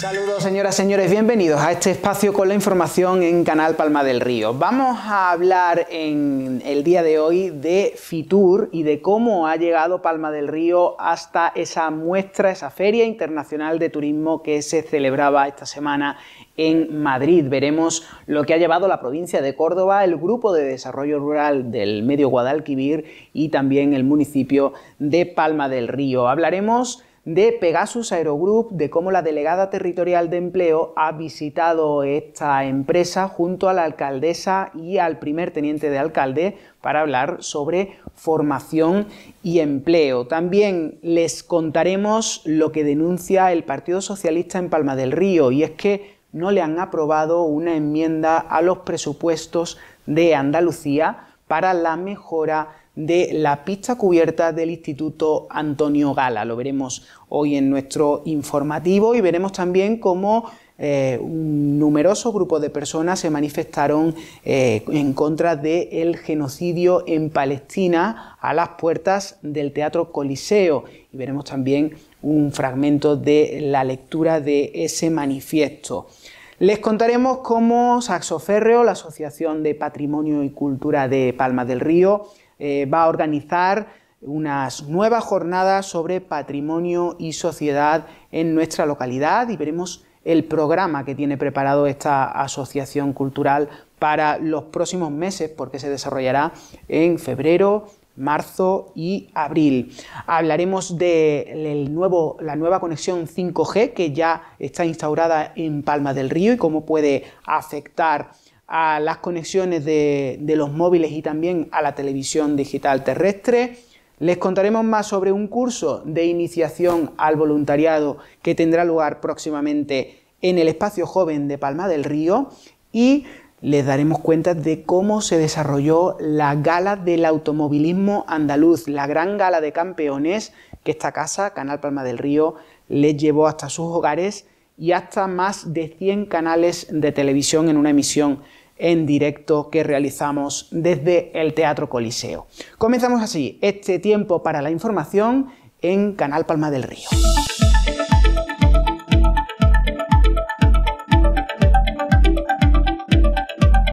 Saludos señoras, y señores, bienvenidos a este espacio con la información en Canal Palma del Río. Vamos a hablar en el día de hoy de Fitur y de cómo ha llegado Palma del Río hasta esa muestra, esa feria internacional de turismo que se celebraba esta semana en Madrid. Veremos lo que ha llevado la provincia de Córdoba, el Grupo de Desarrollo Rural del Medio Guadalquivir y también el municipio de Palma del Río. Hablaremos de Pegasus Aerogroup, de cómo la delegada territorial de empleo ha visitado esta empresa junto a la alcaldesa y al primer teniente de alcalde para hablar sobre formación y empleo. También les contaremos lo que denuncia el Partido Socialista en Palma del Río y es que no le han aprobado una enmienda a los presupuestos de Andalucía para la mejora de la pista cubierta del Instituto Antonio Gala. Lo veremos hoy en nuestro informativo y veremos también cómo eh, un numeroso grupo de personas se manifestaron eh, en contra del genocidio en Palestina a las puertas del Teatro Coliseo. Y veremos también un fragmento de la lectura de ese manifiesto. Les contaremos cómo férreo la Asociación de Patrimonio y Cultura de Palma del Río, eh, va a organizar unas nuevas jornadas sobre patrimonio y sociedad en nuestra localidad y veremos el programa que tiene preparado esta asociación cultural para los próximos meses porque se desarrollará en febrero, marzo y abril. Hablaremos de la nueva conexión 5G que ya está instaurada en Palma del Río y cómo puede afectar a las conexiones de, los móviles y también a la televisión digital terrestre. Les contaremos más sobre un curso de iniciación al voluntariado que tendrá lugar próximamente en el espacio joven de Palma del Río y les daremos cuenta de cómo se desarrolló la gala del automovilismo andaluz, la gran gala de campeones que esta casa, Canal Palma del Río, les llevó hasta sus hogares y hasta más de 100 canales de televisión en una emisión en directo que realizamos desde el Teatro Coliseo. Comenzamos así este tiempo para la información en Canal Palma del Río.